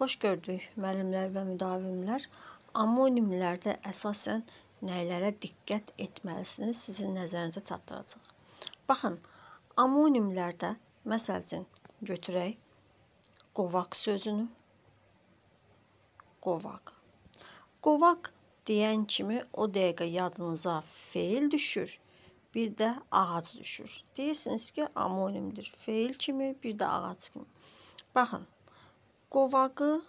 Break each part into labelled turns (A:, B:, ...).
A: Xoş gördük müəllimlər və müdavimlər. Amonimlərdə əsasən nəylərə diqqət etməlisiniz sizin nəzərinizə çatdıracaq. Baxın, amonimlərdə məsəl üçün götürək qovaq sözünü. Qovaq. Qovaq deyən kimi o dəqiqə yadınıza feil düşür, bir də ağac düşür. Deyirsiniz ki, amonimdir. Feil kimi, bir də ağac kimi. Baxın, qovaqı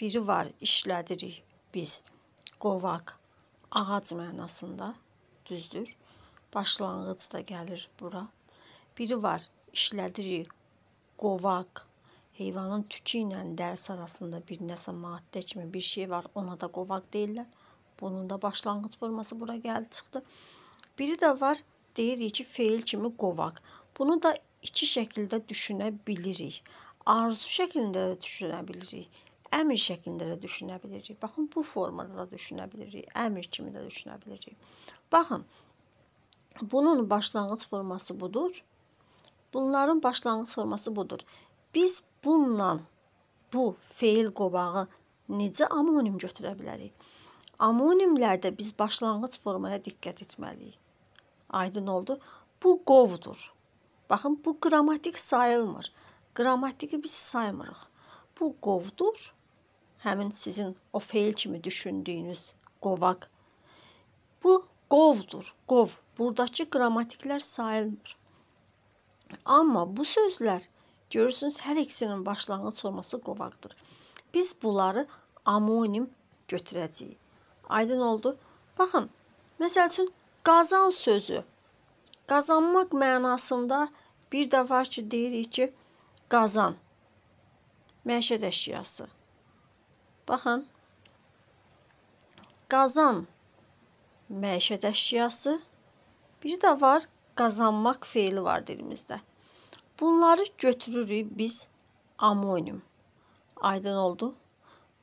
A: biri var, işlədirik biz. Qovaq ağac mənasında, düzdür? Başlanğıc da gəlir bura. Biri var, işlədirik qovaq heyvanın tükü ilə dərs arasında bir nəsə maddə kimi bir şey var, ona da qovaq deyirlər. Bunun da başlanğıc forması bura gəldi çıxdı. Biri də var, deyirik ki, feil kimi qovaq. Bunu da iki şəkildə düşünə bilirik. Arzu şəklində də düşünə bilirik. Əmr şəklində də düşünə bilirik. Baxın, bu formada da düşünə bilirik. Əmr kimi də düşünə bilirik. Baxın, bunun başlanğıc forması budur. Bunların başlanğıc forması budur. Biz bununla bu feil qobağı necə amonim götürə bilərik? Amonimlərdə biz başlanğıc formaya diqqət etməliyik. Aydın oldu? Bu qovdur. Baxın, bu qrammatik sayılmır. Qrammatiki biz saymırıq. Bu qovdur. Həmin sizin o feil kimi düşündüyünüz qovaq. Bu qovdur. Qov. Buradakı qrammatiklər sayılmır. Amma bu sözlər görürsünüz hər ikisinin başlanğıc forması qovaqdır. Biz bunları amonim götürəcəyik. Aydın oldu? Baxın, məsəl üçün qazan sözü Qazanmaq mənasında bir də var ki, deyirik ki, qazan. Məişət əşyası. Baxın. Qazan məişət əşyası. Bir də var qazanmaq feili var dilimizdə. Bunları götürürük biz amonim. Aydın oldu?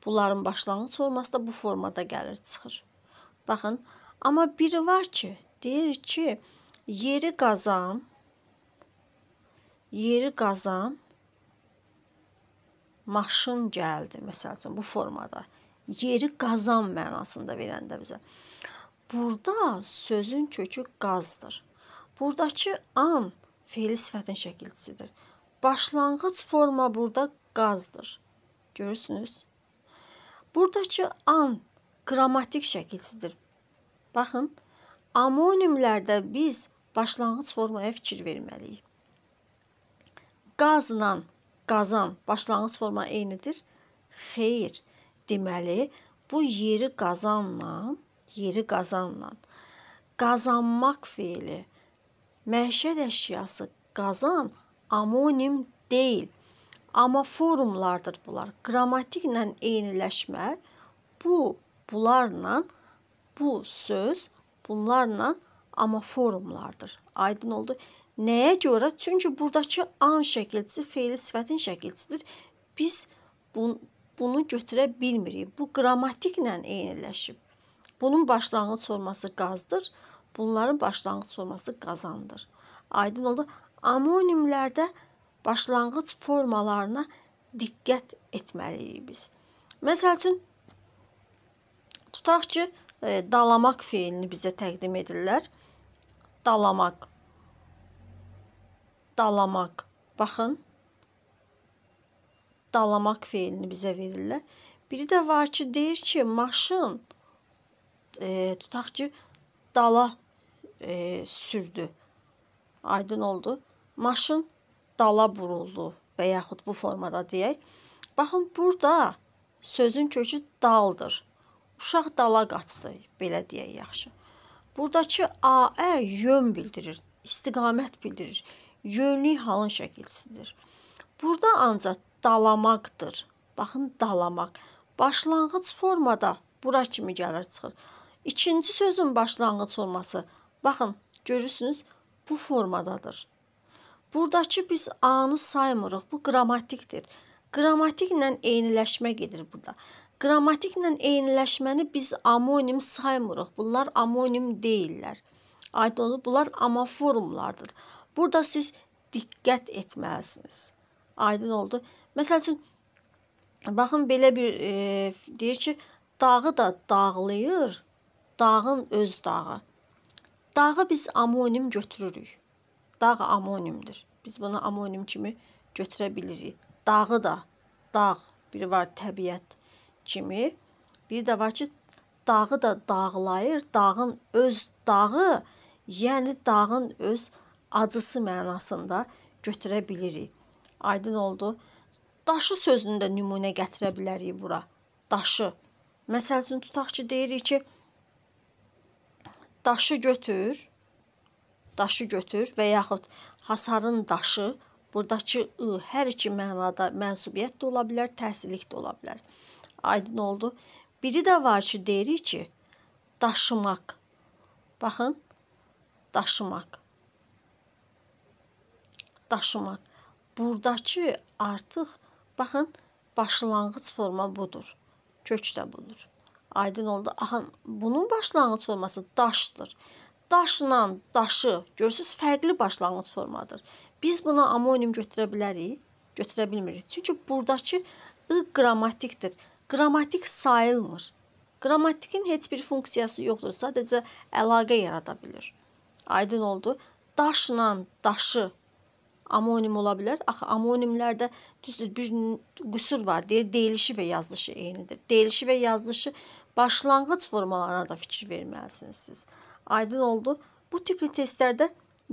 A: Bunların başlanğıc forması da bu formada gəlir, çıxır. Baxın, amma biri var ki, deyir ki, yeri qazan yeri qazan maşın gəldi məsəl üçün bu formada. Yeri qazan mənasında verəndə bizə. Burada sözün kökü qazdır. Burdakı an feili sifətin şəkilçisidir. Başlanğıc forma burada qazdır. Görürsünüz? Burdakı an qrammatik şəkilçisidir. Baxın, amonimlərdə biz başlanğıc formaya fikir verməliyik. Qazla qazan başlanğıc forma eynidir? Xeyr. Deməli, bu yeri qazanla, yeri qazanla qazanmaq feili məişət əşyası qazan amonim deyil. Amma forumlardır bunlar. Qrammatiklə eyniləşmə bu bunlarla bu söz bunlarla amma forumlardır. Aydın oldu. Nəyə görə? Çünki burdakı an şəkilçisi feili sifətin şəkilçisidir. Biz bu, bunu götürə bilmirik. Bu qrammatiklə eyniləşib. Bunun başlanğıc forması qazdır. Bunların başlanğıc forması qazandır. Aydın oldu. Amonimlərdə başlanğıc formalarına diqqət etməliyik biz. Məsəl üçün tutaq ki, e, dalamaq feilini bizə təqdim edirlər dalamaq dalamaq baxın dalamaq feilini bizə verirlər. Biri də var ki, deyir ki, maşın e, tutaq ki, dala e, sürdü. Aydın oldu. Maşın dala vuruldu və yaxud bu formada deyək. Baxın, burada sözün kökü daldır. Uşaq dala qaçdı, belə deyək yaxşı. Buradakı AE yön bildirir, istiqamət bildirir. Yönlük halın şəkilçisidir. Burada ancaq dalamaqdır. Baxın, dalamaq. Başlanğıc formada bura kimi gəlir çıxır. İkinci sözün başlanğıc olması. Baxın, görürsünüz, bu formadadır. Buradakı biz A-nı saymırıq. Bu qrammatikdir. Qrammatiklə eyniləşmə gedir burada. Qrammatiklə eyniləşməni biz amonim saymırıq. Bunlar amonim deyillər. Aid olub bunlar amaforumlardır. Burada siz diqqət etməlisiniz. Aydın oldu? Məsəl üçün baxın belə bir e, deyir ki, dağı da dağlayır, dağın öz dağı. Dağı biz amonim götürürük. Dağ amonimdir. Biz bunu amonim kimi götürə bilirik dağı da dağ, biri var təbiət kimi, bir də var ki, dağı da dağlayır, dağın öz dağı, yəni dağın öz acısı mənasında götürə bilirik. Aydın oldu. Daşı sözünü də nümunə gətirə bilərik bura. Daşı. Məsəl üçün tutaq ki, deyirik ki, daşı götür, daşı götür və yaxud hasarın daşı Buradakı ı hər iki mənada mənsubiyyət də ola bilər, təhsillik də ola bilər. Aydın oldu. Biri də var ki, deyirik ki, daşımaq. Baxın, daşımaq. Daşımaq. Buradakı artıq baxın, başlanğıc forma budur. Kök də budur. Aydın oldu. Axın, bunun başlanğıc forması daşdır. Daşla daşı, görürsüz, fərqli başlanğıc formadır. Biz buna amonium götürə bilərik, götürə bilmirik. Çünki burdakı ı qrammatikdir. Qrammatik sayılmır. Qrammatikin heç bir funksiyası yoxdur, sadəcə əlaqə yarada bilir. Aydın oldu? Daşla daşı amonium ola bilər. Axı amonimlərdə düzdür bir qüsur var. Deyir, deyilişi və yazılışı eynidir. Deyilişi və yazılışı başlanğıc formalarına da fikir verməlisiniz siz. Aydın oldu? Bu tipli testlərdə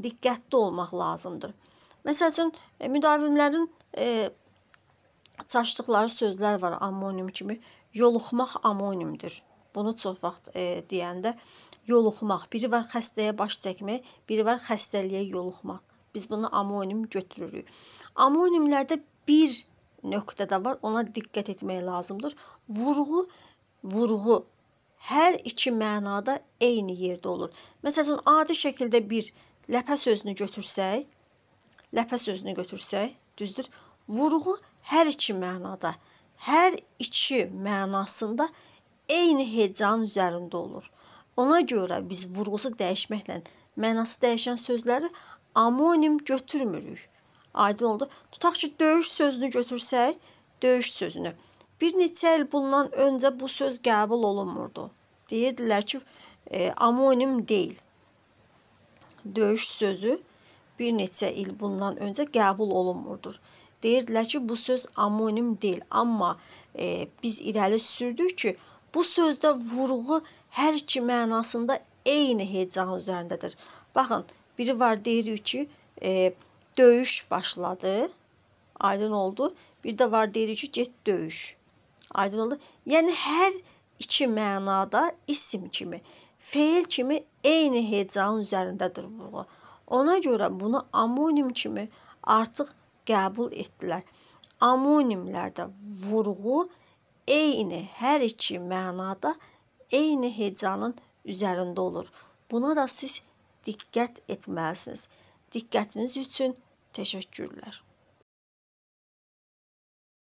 A: diqqətli olmaq lazımdır. Məsəl üçün e, müdavimlərin e, çaşdıqları sözlər var amonim kimi. Yoluxmaq amonimdir. Bunu çox vaxt e, deyəndə yoluxmaq, biri var xəstəyə baş çəkmək, biri var xəstəliyə yoluxmaq. Biz bunu amonim götürürük. Amonimlərdə bir nöqtə də var, ona diqqət etmək lazımdır. Vurğu vurğu hər iki mənada eyni yerdə olur. Məsələn, adi şəkildə bir ləpə sözünü götürsək, ləpə sözünü götürsək, düzdür? Vurğu hər iki mənada, hər iki mənasında eyni hecanın üzərində olur. Ona görə biz vurğusu dəyişməklə mənası dəyişən sözləri amonim götürmürük. Aydın oldu? Tutaq ki, döyüş sözünü götürsək, döyüş sözünü. Bir neçə il bundan öncə bu söz qəbul olunmurdu. Deyirdilər ki, e, amonim deyil. Döyüş sözü bir neçə il bundan öncə qəbul olunmurdur. Deyirdilər ki, bu söz amonim deyil, amma e, biz irəli sürdük ki, bu sözdə vurğu hər iki mənasında eyni heyecan üzərindədir. Baxın, biri var deyirik ki, e, döyüş başladı. Aydın oldu. Bir də var deyirik ki, get döyüş. Aydın oldu. Yəni hər iki mənada isim kimi, feil kimi eyni heyecanın üzərindədir vurğu. Ona görə bunu amonium kimi artıq qəbul etdilər. Amonimlərdə vurğu eyni hər iki mənada eyni hecanın üzərində olur. Buna da siz diqqət etməlisiniz. Diqqətiniz üçün təşəkkürlər.